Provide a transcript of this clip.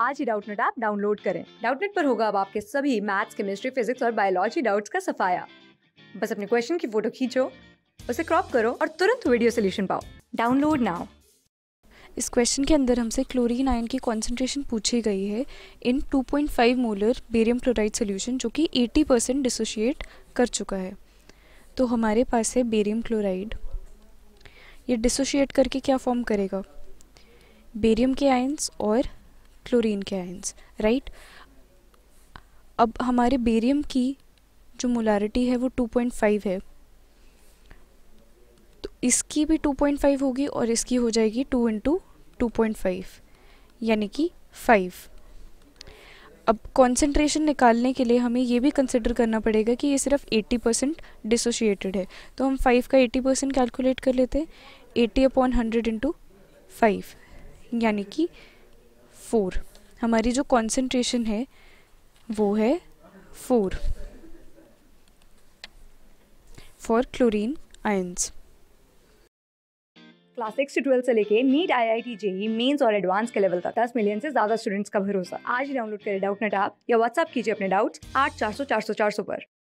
आज ही Doubtnet app download करें डाउटनेट पर होगा अब आपके सभी मैथ्स केमिस्ट्री फिजिक्स और बायोलॉजी डाउट्स का सफाया बस अपने क्वेश्चन की फोटो खींचो उसे क्रॉप करो और तुरंत वीडियो सोल्यूशन पाओ डाउनलोड नाउ इस क्वेश्चन के अंदर हमसे क्लोरीन आयन की कॉन्सेंट्रेशन पूछी गई है in 2.5 molar barium chloride solution जो कि 80 परसेंट डिसोशिएट कर चुका है तो हमारे पास है बेरियम क्लोराइड ये डिसोशिएट करके क्या फॉर्म करेगा बेरियम के आयंस और क्लोरीन के आयंस राइट अब हमारे बेरियम की जो मोलारिटी है वो 2.5 है तो इसकी भी 2.5 होगी और इसकी हो जाएगी 2 इंटू टू यानी कि 5 अब कॉन्सेंट्रेशन निकालने के लिए हमें ये भी कंसिडर करना पड़ेगा कि ये सिर्फ 80 परसेंट डिसोशिएटेड है तो हम 5 का 80 परसेंट कैलकुलेट कर लेते हैं 80 अपॉन हंड्रेड इंटू फाइव यानी कि फोर हमारी जो कॉन्सेंट्रेशन है वो है four for chlorine ions class six से ट्वेल्थ से लेके NEET I I T JEE mains और एडवांस के लेवल तक दस मिलियन से ज्यादा स्टूडेंट्स का भरोसा आज डाउनलोड करें डाउट नेट ऐप या व्हाट्सअप कीजिए अपने डाउट्स आठ चार सौ चार सौ चार सौ पर